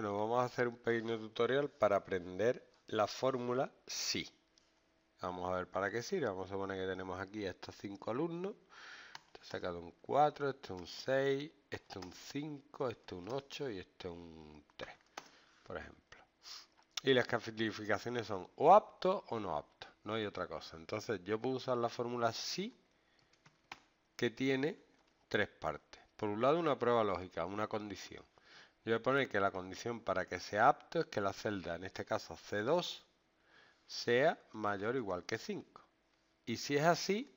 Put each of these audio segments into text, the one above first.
Bueno, vamos a hacer un pequeño tutorial para aprender la fórmula SI. Vamos a ver para qué sirve. Vamos a suponer que tenemos aquí a estos cinco alumnos. Este ha sacado un 4, este un 6, este un 5, este un 8 y este un 3, por ejemplo. Y las calificaciones son o apto o no apto. No hay otra cosa. Entonces yo puedo usar la fórmula SI que tiene tres partes. Por un lado una prueba lógica, una condición yo voy a poner que la condición para que sea apto es que la celda, en este caso C2, sea mayor o igual que 5. Y si es así,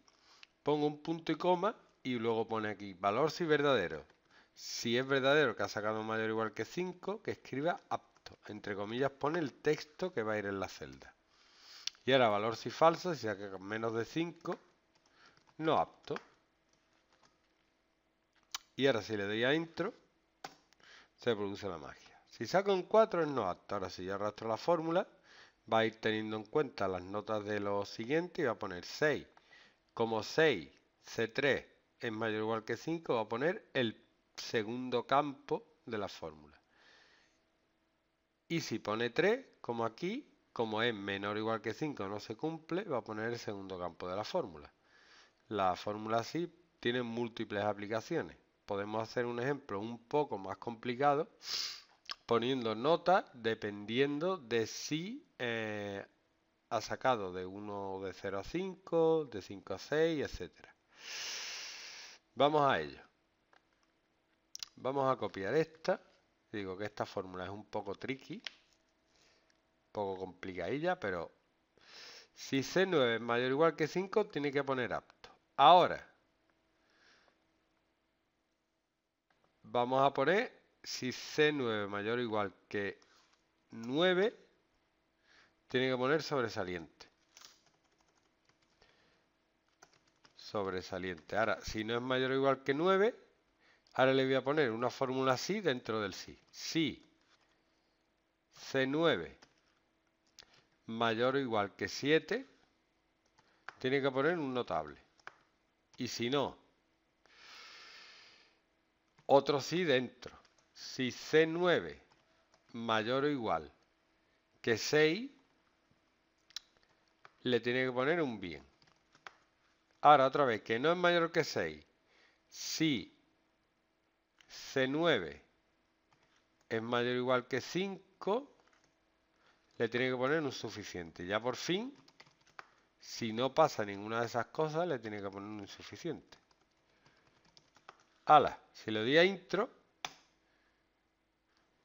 pongo un punto y coma y luego pone aquí valor si verdadero. Si es verdadero que ha sacado mayor o igual que 5, que escriba apto. Entre comillas pone el texto que va a ir en la celda. Y ahora valor si falso, si saca menos de 5, no apto. Y ahora si le doy a intro, se produce la magia. Si saco un 4 es no acto. Ahora si yo arrastro la fórmula, va a ir teniendo en cuenta las notas de lo siguiente y va a poner 6. Como 6, C3 es mayor o igual que 5, va a poner el segundo campo de la fórmula. Y si pone 3, como aquí, como es menor o igual que 5 no se cumple, va a poner el segundo campo de la fórmula. La fórmula así tiene múltiples aplicaciones podemos hacer un ejemplo un poco más complicado poniendo notas dependiendo de si eh, ha sacado de 1 de 0 a 5, de 5 a 6, etcétera. Vamos a ello. Vamos a copiar esta. Digo que esta fórmula es un poco tricky, poco complicadilla, pero si C9 es mayor o igual que 5, tiene que poner apto. Ahora, Vamos a poner si C9 mayor o igual que 9, tiene que poner sobresaliente. Sobresaliente. Ahora, si no es mayor o igual que 9, ahora le voy a poner una fórmula así dentro del sí. Si C9 mayor o igual que 7, tiene que poner un notable. Y si no, otro sí dentro. Si C9 mayor o igual que 6, le tiene que poner un bien. Ahora, otra vez, que no es mayor que 6. Si C9 es mayor o igual que 5, le tiene que poner un suficiente. Ya por fin, si no pasa ninguna de esas cosas, le tiene que poner un insuficiente. Ala, si le doy a intro,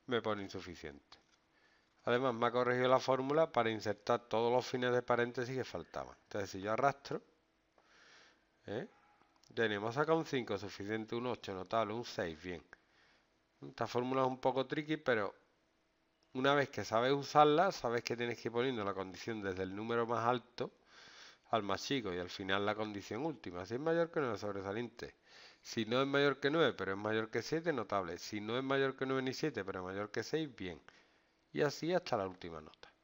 me pone insuficiente. Además, me ha corregido la fórmula para insertar todos los fines de paréntesis que faltaban. Entonces, si yo arrastro, tenemos ¿eh? acá un 5 suficiente, un 8 notable, un 6, bien. Esta fórmula es un poco tricky, pero una vez que sabes usarla, sabes que tienes que ir poniendo la condición desde el número más alto al más chico y al final la condición última. Si es mayor que una sobresaliente, si no es mayor que 9, pero es mayor que 7, notable. Si no es mayor que 9 ni 7, pero es mayor que 6, bien. Y así hasta la última nota.